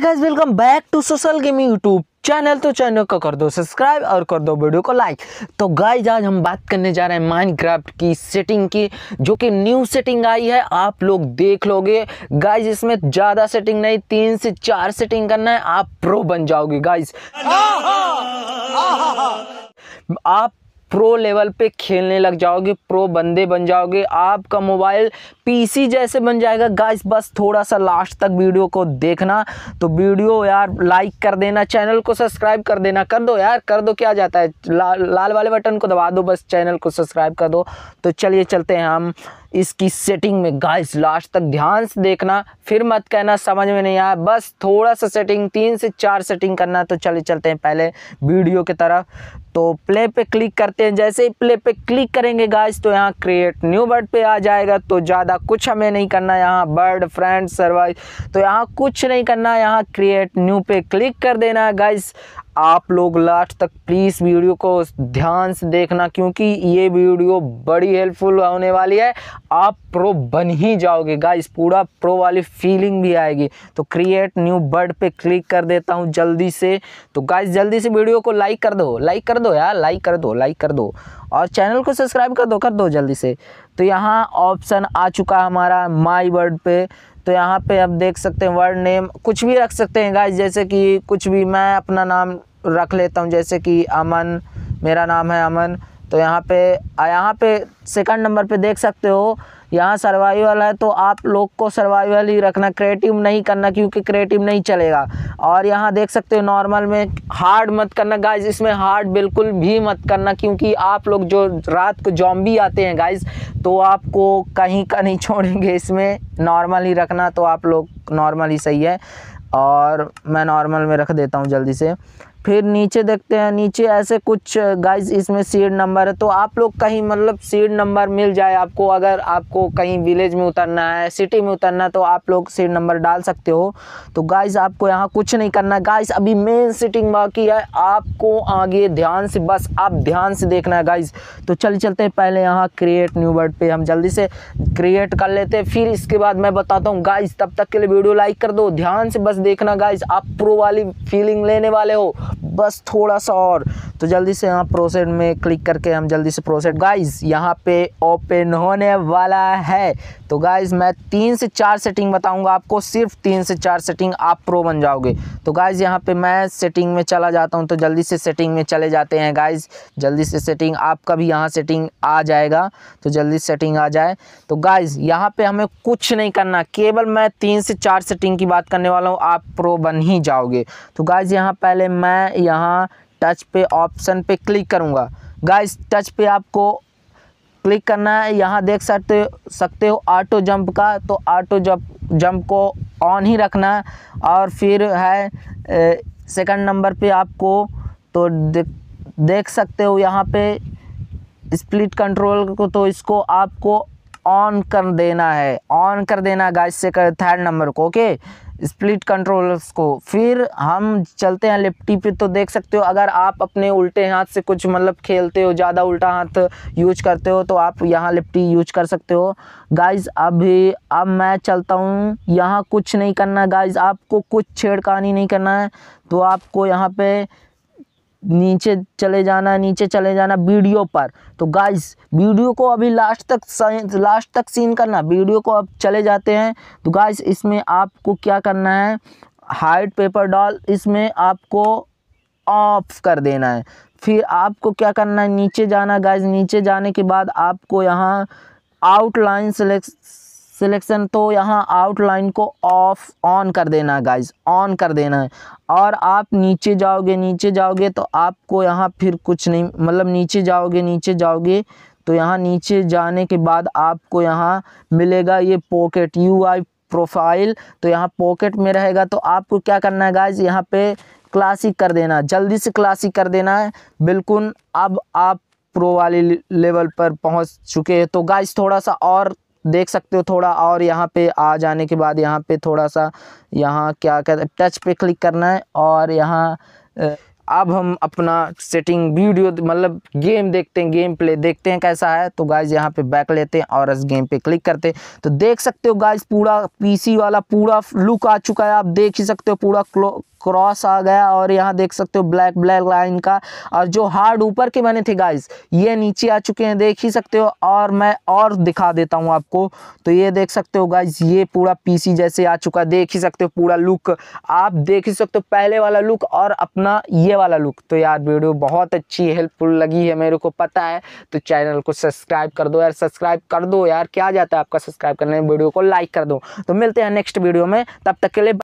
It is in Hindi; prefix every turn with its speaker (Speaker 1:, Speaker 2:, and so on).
Speaker 1: guys welcome back to social gaming YouTube channel तो चैनल को कर दो सब्सक्राइब और कर दो वीडियो को लाइक तो गाइस आज हम बात करने जा रहे हैं माइनक्राफ्ट की सेटिंग की जो कि न्यू सेटिंग आई है आप लोग देख लोगे गाइस इसमें ज़्यादा सेटिंग नहीं तीन से चार सेटिंग करना है आप प्रो बन जाओगे गाइज आप प्रो लेवल पे खेलने लग जाओगे प्रो बंदे बन जाओगे आपका मोबाइल पीसी जैसे बन जाएगा गाइस बस थोड़ा सा लास्ट तक वीडियो को देखना तो वीडियो यार लाइक कर देना चैनल को सब्सक्राइब कर देना कर दो यार कर दो क्या जाता है ला, लाल वाले बटन को दबा दो बस चैनल को सब्सक्राइब कर दो तो चलिए चलते हैं हम इसकी सेटिंग में गाइस लास्ट तक ध्यान से देखना फिर मत कहना समझ में नहीं आया बस थोड़ा सा सेटिंग तीन से चार सेटिंग करना तो चले चलते हैं पहले वीडियो की तरफ तो प्ले पे क्लिक करते हैं जैसे ही प्ले पे क्लिक करेंगे गाइस तो यहाँ क्रिएट न्यू बर्ड पे आ जाएगा तो ज़्यादा कुछ हमें नहीं करना यहाँ बर्ड फ्रेंड सर्वाइव तो यहाँ कुछ नहीं करना यहाँ क्रिएट न्यू पे क्लिक कर देना गाइस आप लोग लास्ट तक प्लीज़ वीडियो को ध्यान से देखना क्योंकि ये वीडियो बड़ी हेल्पफुल होने वाली है आप प्रो बन ही जाओगे गाइस पूरा प्रो वाली फीलिंग भी आएगी तो क्रिएट न्यू बर्ड पे क्लिक कर देता हूँ जल्दी से तो गाइस जल्दी से वीडियो को लाइक कर दो लाइक कर दो यार लाइक कर दो लाइक कर दो और चैनल को सब्सक्राइब कर दो कर दो जल्दी से तो यहाँ ऑप्शन आ चुका हमारा माई बर्ड पे तो यहाँ पे आप देख सकते हैं वर्ड नेम कुछ भी रख सकते हैं गाइज जैसे कि कुछ भी मैं अपना नाम रख लेता हूँ जैसे कि अमन मेरा नाम है अमन तो यहाँ पे यहाँ पे सेकंड नंबर पे देख सकते हो यहाँ सर्वाइवल है तो आप लोग को सर्वाइवल ही रखना क्रिएटिव नहीं करना क्योंकि क्रिएटिव नहीं चलेगा और यहाँ देख सकते हो नॉर्मल में हार्ड मत करना गाइज इसमें हार्ड बिल्कुल भी मत करना क्योंकि आप लोग जो रात को जॉम्बी आते हैं गाइज तो आपको कहीं का नहीं छोड़ेंगे इसमें नॉर्मल ही रखना तो आप लोग नॉर्मल ही सही है और मैं नॉर्मल में रख देता हूँ जल्दी से फिर नीचे देखते हैं नीचे ऐसे कुछ गाइस इसमें सीड नंबर है तो आप लोग कहीं मतलब सीड नंबर मिल जाए आपको अगर आपको कहीं विलेज में उतरना है सिटी में उतरना है तो आप लोग सीड नंबर डाल सकते हो तो गाइस आपको यहाँ कुछ नहीं करना गाइस अभी मेन सिटिंग बाकी है आपको आगे ध्यान से बस आप ध्यान से देखना है गाइज तो चल चलते हैं पहले यहाँ क्रिएट न्यू वर्ड पर हम जल्दी से क्रिएट कर लेते हैं फिर इसके बाद मैं बताता हूँ गाइज तब तक के लिए वीडियो लाइक कर दो ध्यान से बस देखना गाइज आप प्रो वाली फीलिंग लेने वाले हो बस थोड़ा सा और तो जल्दी से यहाँ प्रोसेड में क्लिक करके हम जल्दी से प्रोसेड गाइज यहाँ पे ओपन होने वाला है तो गाइज़ मैं तीन से चार सेटिंग बताऊँगा आपको सिर्फ तीन से चार सेटिंग आप प्रो बन जाओगे तो गाइज़ यहाँ पर मैं सेटिंग में चला जाता हूँ तो जल्दी से सेटिंग में चले जाते हैं गाइज़ जल्दी से सेटिंग आपका भी यहाँ सेटिंग आ जाएगा तो जल्दी सेटिंग आ जाए तो गाइज़ यहाँ पर हमें कुछ नहीं करना केवल मैं तीन से चार सेटिंग की बात करने वाला हूँ आप प्रो बन ही जाओगे तो गाइज़ यहाँ पहले मैं यहाँ टच पे ऑप्शन पे क्लिक करूँगा गाइस टच पे आपको क्लिक करना है यहाँ देख सकते सकते हो ऑटो जंप का तो ऑटो जंप जंप को ऑन ही रखना है और फिर है सेकंड नंबर पे आपको तो दे, देख सकते हो यहाँ पे स्प्लिट कंट्रोल को तो इसको आपको ऑन कर देना है ऑन कर देना गाइस से थर्ड नंबर को ओके स्प्लिट कंट्रोलर्स को फिर हम चलते हैं लिप्टी पे तो देख सकते हो अगर आप अपने उल्टे हाथ से कुछ मतलब खेलते हो ज़्यादा उल्टा हाथ यूज करते हो तो आप यहाँ लिप्टी यूज कर सकते हो गाइज अभी अब मैं चलता हूँ यहाँ कुछ नहीं करना गाइज आपको कुछ छेड़कानी नहीं करना है तो आपको यहाँ पे नीचे चले जाना नीचे चले जाना वीडियो पर तो गाइस वीडियो को अभी लास्ट तक लास्ट तक सीन करना वीडियो को अब चले जाते हैं तो गाइस इसमें आपको क्या करना है हाइट पेपर डॉल इसमें आपको ऑफ कर देना है फिर आपको क्या करना है नीचे जाना गाइस नीचे जाने के बाद आपको यहाँ आउटलाइन सेलेक्ट सिलेक्शन तो यहाँ आउटलाइन को ऑफ ऑन कर देना है गाइज ऑन कर देना है और आप नीचे जाओगे नीचे जाओगे तो आपको यहाँ फिर कुछ नहीं मतलब नीचे जाओगे नीचे जाओगे तो यहाँ नीचे जाने के बाद आपको यहाँ मिलेगा ये पॉकेट यू आई प्रोफाइल तो यहाँ पॉकेट में रहेगा तो आपको क्या करना है गाइज यहाँ पे क्लासिक कर देना जल्दी से क्लासिक कर देना है बिल्कुल अब आप प्रो वाले लेवल पर पहुंच चुके हैं तो गाइस थोड़ा सा और देख सकते हो थोड़ा और यहाँ पे आ जाने के बाद यहाँ पे थोड़ा सा यहाँ क्या कहते हैं टच पे क्लिक करना है और यहाँ अब हम अपना सेटिंग वीडियो मतलब गेम देखते हैं गेम प्ले देखते हैं कैसा है तो गाइज यहाँ पे बैक लेते हैं और इस गेम पे क्लिक करते हैं तो देख सकते हो गाइज पूरा पीसी वाला पूरा लुक आ चुका है आप देख ही सकते हो पूरा क्रॉस आ गया और यहाँ देख सकते हो ब्लैक ब्लैक लाइन का और जो हार्ड ऊपर के बने थे गाइस ये नीचे आ चुके हैं देख ही सकते हो और मैं और दिखा देता हूँ आपको तो ये देख सकते हो गाइस ये पूरा पीसी जैसे आ चुका देख ही सकते हो पूरा लुक आप देख ही सकते हो पहले वाला लुक और अपना ये वाला लुक तो यार वीडियो बहुत अच्छी हेल्पफुल लगी है मेरे को पता है तो चैनल को सब्सक्राइब कर दो यार सब्सक्राइब कर दो यार क्या जाता है आपका सब्सक्राइब करने वीडियो को लाइक कर दो तो मिलते हैं नेक्स्ट वीडियो में तब तक के लिए